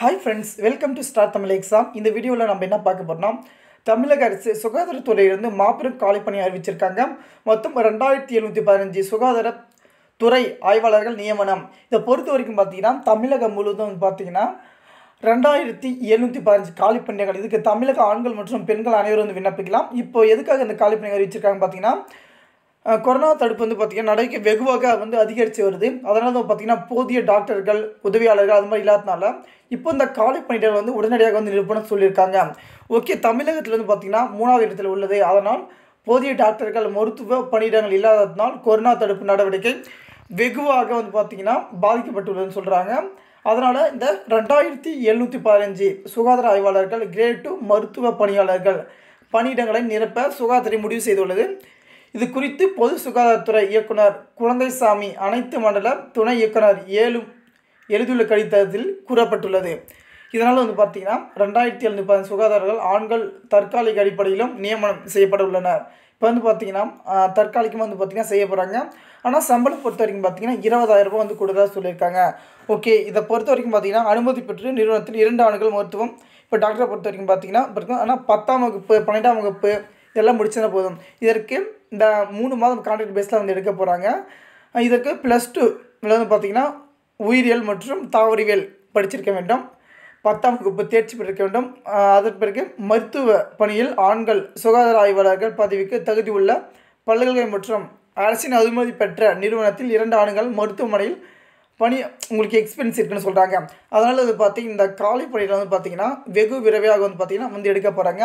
hi friends welcome to star Tamil exam இந்த வீடியோவில் நம்ம என்ன பார்க்க போகிறோம்னா தமிழக அரசு சுகாதாரத்துறையிலிருந்து மாபெரும் காலை பணி அறிவிச்சிருக்காங்க மொத்தம் ரெண்டாயிரத்தி எழுநூற்றி பதினஞ்சு சுகாதார துறை ஆய்வாளர்கள் நியமனம் இதை பொறுத்த வரைக்கும் பார்த்தீங்கன்னா தமிழகம் முழுவதும் பார்த்தீங்கன்னா ரெண்டாயிரத்தி எழுநூற்றி பதினஞ்சு காலி இதுக்கு தமிழக ஆண்கள் மற்றும் பெண்கள் அனைவரும் வந்து விண்ணப்பிக்கலாம் இப்போ எதுக்காக இந்த காலி பணியர் அறிவிச்சிருக்காங்க பார்த்தீங்கன்னா கொரோனா தடுப்பு வந்து பார்த்திங்கன்னா நடவடிக்கை வெகுவாக வந்து அதிகரித்து வருது அதனால் வந்து பார்த்திங்கன்னா போதிய டாக்டர்கள் உதவியாளர்கள் அது மாதிரி இல்லாததுனால இப்போ இந்த காலை பணியிடர் வந்து உடனடியாக வந்து நிரூபணம் சொல்லியிருக்காங்க ஓகே தமிழகத்தில் வந்து பார்த்திங்கன்னா மூணாவது இடத்தில் உள்ளது அதனால் போதிய டாக்டர்கள் மருத்துவ பணியிடங்கள் இல்லாததினால் கொரோனா தடுப்பு நடவடிக்கை வெகுவாக வந்து பார்த்திங்கன்னா பாதிக்கப்பட்டுள்ளதுன்னு சொல்கிறாங்க அதனால் இந்த ரெண்டாயிரத்தி எழுநூற்றி பதினஞ்சு சுகாதார ஆய்வாளர்கள் கிரேட் டூ மருத்துவ பணியாளர்கள் பணியிடங்களை நிரப்ப சுகாதாரத்துறை முடிவு செய்துள்ளது இது குறித்து பொது சுகாதாரத்துறை இயக்குனர் குழந்தைசாமி அனைத்து மண்டல துணை இயக்குனர் ஏழு எழுதியுள்ள கடிதத்தில் கூறப்பட்டுள்ளது இதனால் வந்து பார்த்திங்கன்னா ரெண்டாயிரத்தி எழுநூத்தி பதினஞ்சு சுகாதாரர்கள் ஆண்கள் தற்காலிக அடிப்படையிலும் நியமனம் செய்யப்பட உள்ளனர் இப்போ வந்து பார்த்திங்கன்னா தற்காலிகமாக வந்து பார்த்திங்கன்னா செய்ய போகிறாங்க ஆனால் சம்பளம் பொறுத்த வரைக்கும் பார்த்திங்கன்னா இருபதாயிரம் ரூபாய் வந்து கொடுக்குறதா சொல்லியிருக்காங்க ஓகே இதை பொறுத்த வரைக்கும் பார்த்திங்கன்னா அனுமதி பெற்று நிறுவனத்தில் இரண்டு ஆண்டுகள் மருத்துவம் இப்போ டாக்டரை பொறுத்த வரைக்கும் பார்த்திங்கன்னா ஆனால் பத்தாம் வகுப்பு பன்னெண்டாம் வகுப்பு இதெல்லாம் முடிச்சதுனா போதும் இதற்கு இந்த மூணு மாதம் கான்ட்ராக்ட் பேஸில் வந்து எடுக்க போகிறாங்க இதற்கு ப்ளஸ் டூ வந்து பார்த்திங்கன்னா உயிரியல் மற்றும் தாவரவியல் படிச்சிருக்க வேண்டும் பத்தாம் வகுப்பு தேர்ச்சி பெற்றிருக்க வேண்டும் அதன் பிறகு மருத்துவ பணியில் ஆண்கள் சுகாதார ஆய்வாளர்கள் பதவிக்கு தகுதி உள்ள பல்கலை மற்றும் அரசின் அனுமதி பெற்ற நிறுவனத்தில் இரண்டு ஆண்கள் மருத்துவமனையில் பணி உங்களுக்கு எக்ஸ்பீரியன்ஸ் இருக்குன்னு சொல்கிறாங்க அதனால் வந்து பார்த்திங்க இந்த காலை பணியில் வந்து பார்த்திங்கன்னா வெகு விரைவாக வந்து பார்த்திங்கன்னா வந்து எடுக்க போகிறாங்க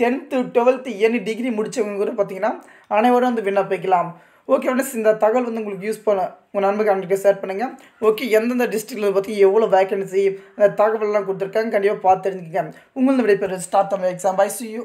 டென்த்து டுவெல்த்து எனி டிகிரி முடித்தவங்க கூட பார்த்திங்கன்னா அனைவரும் வந்து விண்ணப்பிக்கலாம் ஓகே ஃப்ரெண்ட்ஸ் இந்த தகவல் வந்து உங்களுக்கு யூஸ் பண்ண உங்கள் நண்பர்கள் அன்றைக்கு ஷேர் பண்ணுங்கள் ஓகே எந்தெந்த டிஸ்ட்ரிக்டில் பார்த்தீங்கன்னா எவ்வளோ வேக்கன்சி அந்த தகவலெலாம் கொடுத்துருக்காங்க கண்டிப்பாக பார்த்து உங்களுக்கு விடைபெற start Tamil exam bye see you